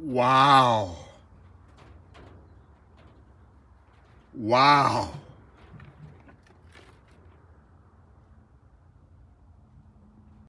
Wow. Wow.